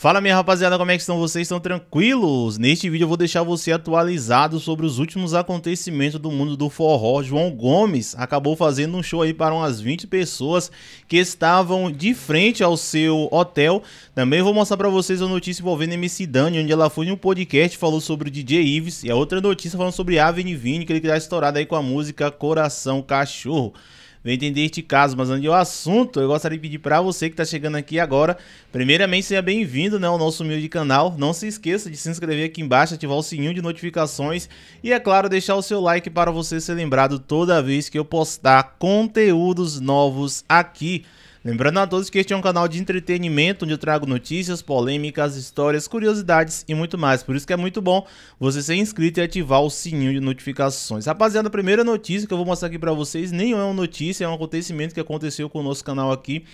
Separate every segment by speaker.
Speaker 1: Fala minha rapaziada, como é que estão vocês? Estão tranquilos? Neste vídeo eu vou deixar você atualizado sobre os últimos acontecimentos do mundo do forró. João Gomes acabou fazendo um show aí para umas 20 pessoas que estavam de frente ao seu hotel. Também vou mostrar para vocês a notícia envolvendo MC Dani, onde ela foi em um podcast falou sobre o DJ Ives e a outra notícia falando sobre Avenue Vini, que ele está estourado aí com a música Coração Cachorro. Vem entender este caso, mas antes é o assunto, eu gostaria de pedir para você que está chegando aqui agora, primeiramente seja bem-vindo né, ao nosso humilde canal. Não se esqueça de se inscrever aqui embaixo, ativar o sininho de notificações e, é claro, deixar o seu like para você ser lembrado toda vez que eu postar conteúdos novos aqui. Lembrando a todos que este é um canal de entretenimento onde eu trago notícias, polêmicas, histórias, curiosidades e muito mais. Por isso que é muito bom você ser inscrito e ativar o sininho de notificações. Rapaziada, a primeira notícia que eu vou mostrar aqui para vocês nem é uma notícia, é um acontecimento que aconteceu com o nosso canal aqui.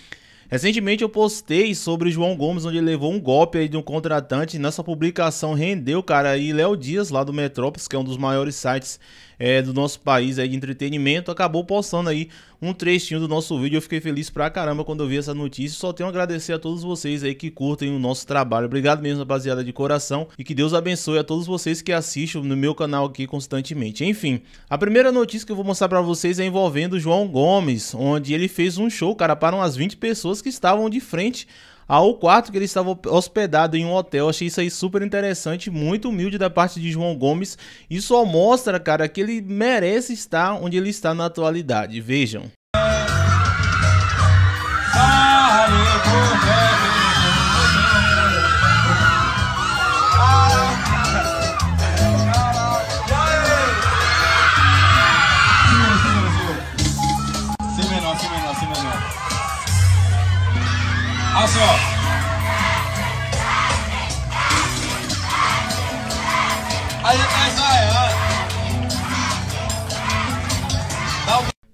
Speaker 1: Recentemente eu postei sobre João Gomes, onde ele levou um golpe aí de um contratante. Nessa publicação rendeu, cara, e Léo Dias, lá do Metrópolis, que é um dos maiores sites é, do nosso país aí de entretenimento, acabou postando aí um trechinho do nosso vídeo. Eu fiquei feliz pra caramba quando eu vi essa notícia. Só tenho a agradecer a todos vocês aí que curtem o nosso trabalho. Obrigado mesmo, rapaziada, de coração. E que Deus abençoe a todos vocês que assistem no meu canal aqui constantemente. Enfim, a primeira notícia que eu vou mostrar pra vocês é envolvendo o João Gomes, onde ele fez um show, cara, para umas 20 pessoas que estavam de frente ao quarto que ele estava hospedado em um hotel. Achei isso aí super interessante, muito humilde da parte de João Gomes. Isso só mostra, cara, que ele merece estar onde ele está na atualidade. Vejam.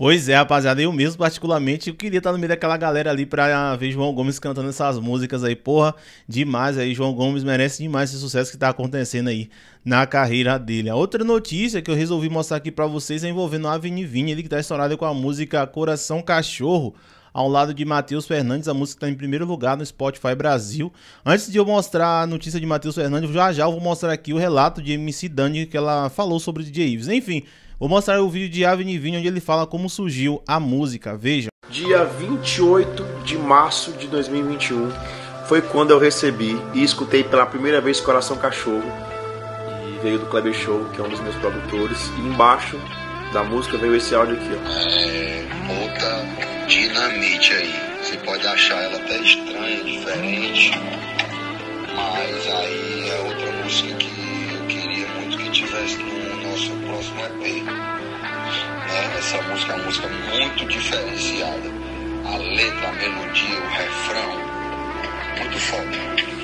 Speaker 1: Pois é, rapaziada. Eu mesmo, particularmente, eu queria estar no meio daquela galera ali pra ver João Gomes cantando essas músicas aí. Porra, demais aí. João Gomes merece demais esse sucesso que tá acontecendo aí na carreira dele. A outra notícia que eu resolvi mostrar aqui pra vocês é envolvendo a Vini Vini, ele que tá estourado com a música Coração Cachorro ao lado de Matheus Fernandes. A música está em primeiro lugar no Spotify Brasil. Antes de eu mostrar a notícia de Matheus Fernandes, já já eu vou mostrar aqui o relato de MC Dani que ela falou sobre o DJ Ives. Enfim, Vou mostrar o vídeo de Avni Vini onde ele fala como surgiu a música. Veja. Dia 28 de março de 2021 foi quando eu recebi e escutei pela primeira vez Coração Cachorro. E veio do Kleber Show, que é um dos meus produtores. E embaixo da música veio esse áudio aqui, ó. É, outra
Speaker 2: dinamite aí. Você pode achar ela até estranha, diferente. Mas aí é outra música que eu queria muito que tivesse no mundo nosso próximo EP. Né? Essa música é uma música muito diferenciada. A letra, a melodia, o refrão, muito foda.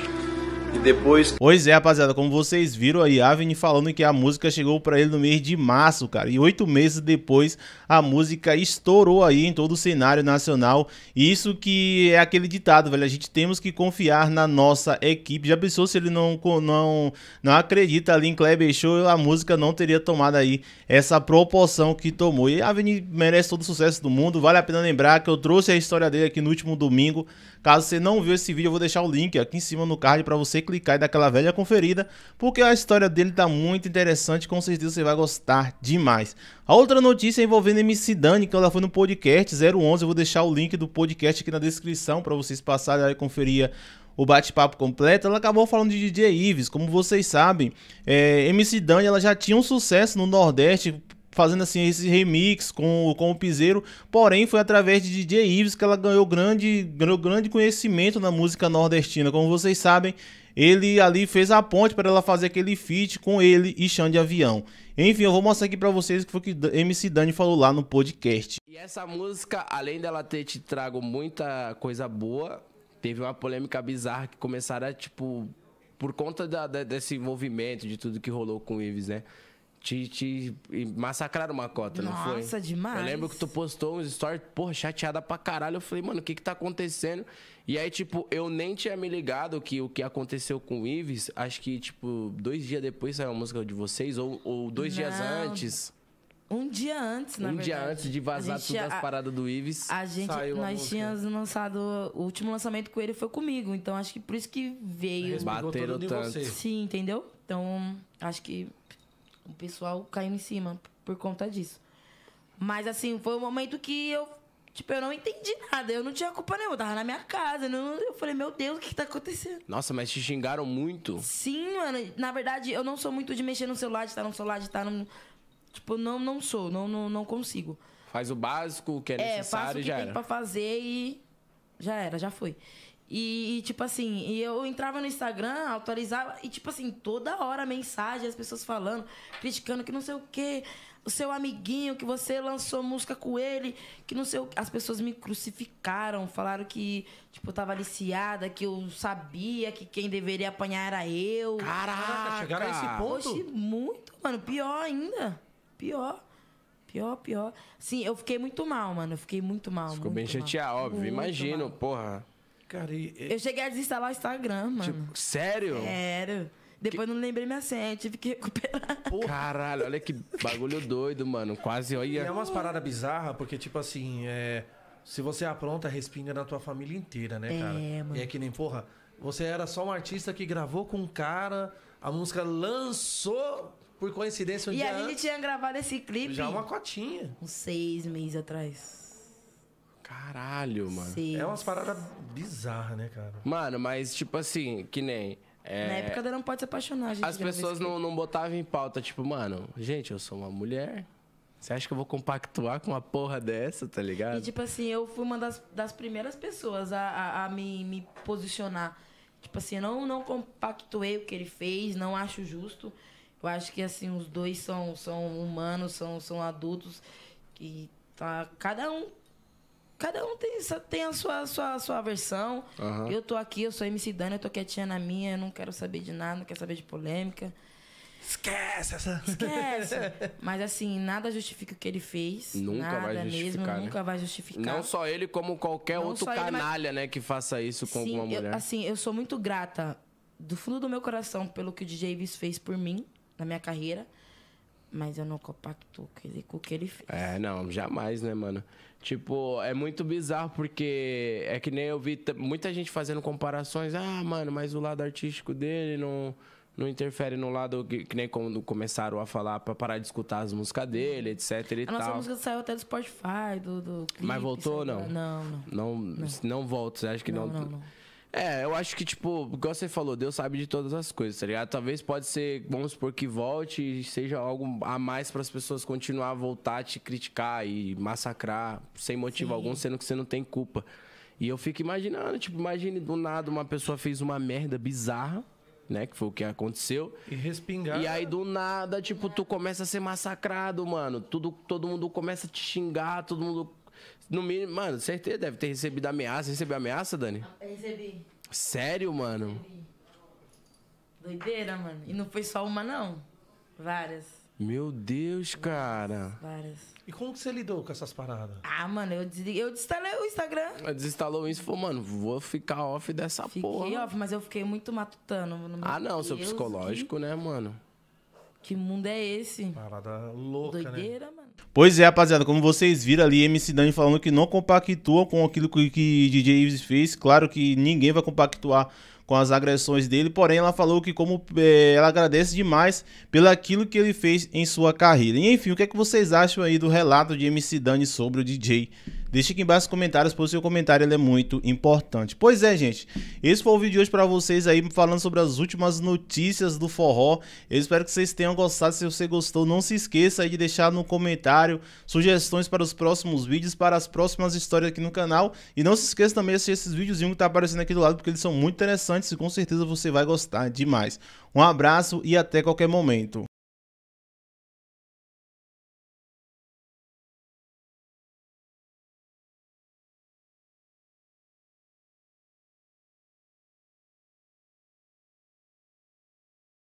Speaker 3: E depois.
Speaker 1: Pois é, rapaziada, como vocês viram aí, Avni falando que a música chegou para ele no mês de março, cara. E oito meses depois, a música estourou aí em todo o cenário nacional. isso que é aquele ditado, velho. A gente temos que confiar na nossa equipe. Já pensou se ele não, não, não acredita ali em Kleber Show, a música não teria tomado aí essa proporção que tomou. E Avni merece todo o sucesso do mundo. Vale a pena lembrar que eu trouxe a história dele aqui no último domingo. Caso você não viu esse vídeo, eu vou deixar o link aqui em cima no card para você clicar e dar aquela velha conferida, porque a história dele tá muito interessante, com certeza você vai gostar demais. A outra notícia envolvendo MC Dani, que ela foi no podcast 011, eu vou deixar o link do podcast aqui na descrição para vocês passarem e conferir o bate-papo completo, ela acabou falando de DJ Ives. Como vocês sabem, é, MC Dani ela já tinha um sucesso no Nordeste fazendo assim esse remix com, com o Piseiro, porém foi através de DJ Ives que ela ganhou grande, ganhou grande conhecimento na música nordestina. Como vocês sabem, ele ali fez a ponte para ela fazer aquele feat com ele e Xande Avião. Enfim, eu vou mostrar aqui para vocês o que foi que MC Dani falou lá no podcast.
Speaker 3: E essa música, além dela ter te trago muita coisa boa, teve uma polêmica bizarra que começaram a, tipo, por conta da, da, desse envolvimento, de tudo que rolou com o Ives, né? te, te massacraram uma cota, Nossa, não foi? Nossa, demais. Eu lembro que tu postou uns stories, porra, chateada pra caralho. Eu falei, mano, o que que tá acontecendo? E aí, tipo, eu nem tinha me ligado que o que aconteceu com o Ives, acho que, tipo, dois dias depois saiu a música de vocês, ou, ou dois não. dias antes.
Speaker 2: Um dia antes, na um verdade. Um dia antes de vazar gente, todas as paradas
Speaker 3: do Ives. A gente, saiu nós tínhamos
Speaker 2: lançado. O último lançamento com ele foi comigo. Então acho que por isso que veio. Bateram tanto. Sim, entendeu? Então, acho que o pessoal caiu em cima por conta disso. Mas assim, foi um momento que eu, tipo, eu não entendi nada. Eu não tinha culpa nenhuma, eu tava na minha casa. eu falei, meu Deus, o que, que tá acontecendo?
Speaker 3: Nossa, mas te xingaram muito?
Speaker 2: Sim, mano. Na verdade, eu não sou muito de mexer no celular, de estar no celular, de estar no. Tipo, não, não sou, não, não, não consigo. Faz o básico, o que é, é necessário faço o que já tem era. pra fazer e. Já era, já foi. E, e, tipo assim, e eu entrava no Instagram, autorizava, e tipo assim, toda hora mensagem, as pessoas falando, criticando que não sei o quê, o seu amiguinho, que você lançou música com ele, que não sei o quê. As pessoas me crucificaram, falaram que, tipo, eu tava aliciada, que eu sabia que quem deveria apanhar era eu. Caraca, chegaram a esse ponto? Oxe, muito, mano, pior ainda, pior. Pior, pior. Sim, eu fiquei muito mal, mano. Eu fiquei muito mal. Ficou muito bem chateado, óbvio. Muito Imagino,
Speaker 3: mal. porra. Cara, e...
Speaker 2: Eu cheguei a desinstalar o Instagram, mano. Tipo,
Speaker 3: sério?
Speaker 2: Sério. Depois que... não lembrei minha senha, tive que recuperar.
Speaker 3: Porra. Caralho, olha que bagulho doido, mano. Quase, olha... E é umas paradas bizarras, porque, tipo assim, é... se você apronta, respinga na tua família inteira, né, é, cara? É, mano. E é que nem, porra, você era só um artista que gravou com um cara, a música lançou por coincidência um e dia E a gente
Speaker 2: tinha gravado esse clipe... Já uma cotinha. Uns seis meses atrás.
Speaker 3: Caralho, mano. Sim.
Speaker 2: É umas paradas
Speaker 3: bizarras, né, cara? Mano, mas tipo assim, que nem. É... Na época da Não
Speaker 2: Pode Se Apaixonar, gente. As pessoas não,
Speaker 3: não botavam em pauta, tipo, mano, gente, eu sou uma mulher. Você acha que eu vou compactuar com uma porra dessa, tá ligado? E tipo
Speaker 2: assim, eu fui uma das, das primeiras pessoas a, a, a me, me posicionar. Tipo assim, eu não, não compactuei o que ele fez, não acho justo. Eu acho que assim, os dois são, são humanos, são, são adultos. E tá, cada um Cada um tem, tem a sua, sua, sua versão. Uhum. Eu tô aqui, eu sou MC Dani, eu tô quietinha na minha, eu não quero saber de nada, não quero saber de polêmica. Esquece essa. Esquece. Mas assim, nada justifica o que ele fez. Nunca nada vai justificar. Mesmo, né? Nunca vai justificar. Não
Speaker 3: só ele, como qualquer não outro canalha, ele, mas... né, que faça isso com Sim, alguma mulher. Eu,
Speaker 2: assim, eu sou muito grata do fundo do meu coração pelo que o DJ Viz fez por mim na minha carreira mas eu não compacto com o que ele fez.
Speaker 3: É, não, jamais, né, mano? Tipo, é muito bizarro porque é que nem eu vi muita gente fazendo comparações. Ah, mano, mas o lado artístico dele não, não interfere no lado que, que nem quando começaram a falar pra parar de escutar as músicas dele, etc e a tal. A nossa música
Speaker 2: saiu até do Spotify, do. do clipe, mas
Speaker 3: voltou, não? Não, não? não, não. Não volta, você acha que não? não, não é, eu acho que, tipo, igual você falou, Deus sabe de todas as coisas, tá ligado? Talvez pode ser, vamos supor, que volte e seja algo a mais para as pessoas continuar a voltar a te criticar e massacrar sem motivo Sim. algum, sendo que você não tem culpa. E eu fico imaginando, tipo, imagine do nada uma pessoa fez uma merda bizarra, né? Que foi o que aconteceu. E respingar. E aí do nada, tipo, tu começa a ser massacrado, mano. Tudo, todo mundo começa a te xingar, todo mundo no mínimo, mano, certeza, deve ter recebido ameaça. Recebeu ameaça, Dani? Eu recebi. Sério, mano? Recebi.
Speaker 2: Doideira, mano. E não foi só uma, não. Várias.
Speaker 3: Meu Deus, cara.
Speaker 2: Várias. E como que você lidou com essas paradas? Ah, mano, eu, des... eu desinstalei o Instagram.
Speaker 3: Eu desinstalou isso e falou, mano, vou ficar off dessa Fiquei porra. Fiquei
Speaker 2: off, mas eu fiquei muito matutando. ah, não, Deus, seu psicológico, que... né, mano? Que mundo é esse?
Speaker 3: Parada louca, né?
Speaker 1: Doideira, né? mano. Pois é, rapaziada, como vocês viram ali, MC Dani falando que não compactua com aquilo que, que DJ Ives fez. Claro que ninguém vai compactuar com as agressões dele, porém ela falou que como é, ela agradece demais pelo aquilo que ele fez em sua carreira. E enfim, o que é que vocês acham aí do relato de MC Dani sobre o DJ Deixe aqui embaixo nos comentários, pois seu comentário ele é muito importante. Pois é, gente. Esse foi o vídeo de hoje para vocês aí, falando sobre as últimas notícias do forró. Eu espero que vocês tenham gostado. Se você gostou, não se esqueça de deixar no comentário sugestões para os próximos vídeos, para as próximas histórias aqui no canal. E não se esqueça também de assistir esses videozinhos que tá aparecendo aqui do lado, porque eles são muito interessantes e com certeza você vai gostar demais. Um abraço e até qualquer momento.